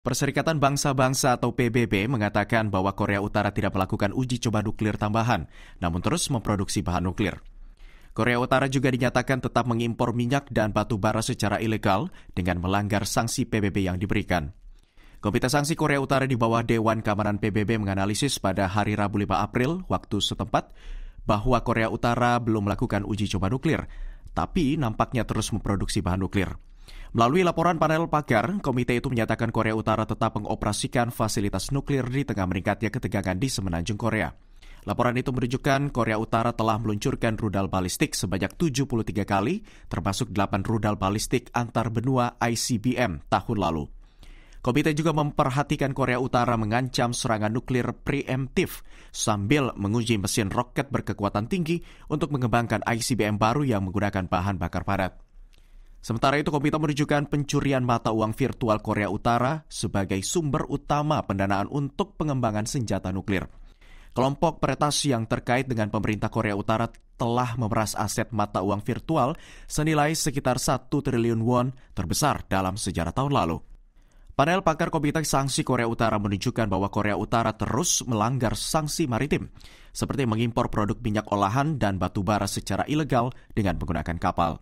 Perserikatan Bangsa-Bangsa atau PBB mengatakan bahwa Korea Utara tidak melakukan uji coba nuklir tambahan, namun terus memproduksi bahan nuklir. Korea Utara juga dinyatakan tetap mengimpor minyak dan batu bara secara ilegal dengan melanggar sanksi PBB yang diberikan. Komite Sanksi Korea Utara di bawah Dewan Keamanan PBB menganalisis pada hari Rabu 5 April waktu setempat bahwa Korea Utara belum melakukan uji coba nuklir, tapi nampaknya terus memproduksi bahan nuklir. Melalui laporan panel pagar, komite itu menyatakan Korea Utara tetap mengoperasikan fasilitas nuklir di tengah meningkatnya ketegangan di semenanjung Korea. Laporan itu menunjukkan Korea Utara telah meluncurkan rudal balistik sebanyak 73 kali, termasuk 8 rudal balistik antar benua ICBM tahun lalu. Komite juga memperhatikan Korea Utara mengancam serangan nuklir preemptif sambil menguji mesin roket berkekuatan tinggi untuk mengembangkan ICBM baru yang menggunakan bahan bakar padat. Sementara itu, Komite menunjukkan pencurian mata uang virtual Korea Utara sebagai sumber utama pendanaan untuk pengembangan senjata nuklir. Kelompok peretas yang terkait dengan pemerintah Korea Utara telah memeras aset mata uang virtual senilai sekitar 1 triliun won terbesar dalam sejarah tahun lalu. Panel pakar Komite Sanksi Korea Utara menunjukkan bahwa Korea Utara terus melanggar sanksi maritim, seperti mengimpor produk minyak olahan dan batu bara secara ilegal dengan menggunakan kapal.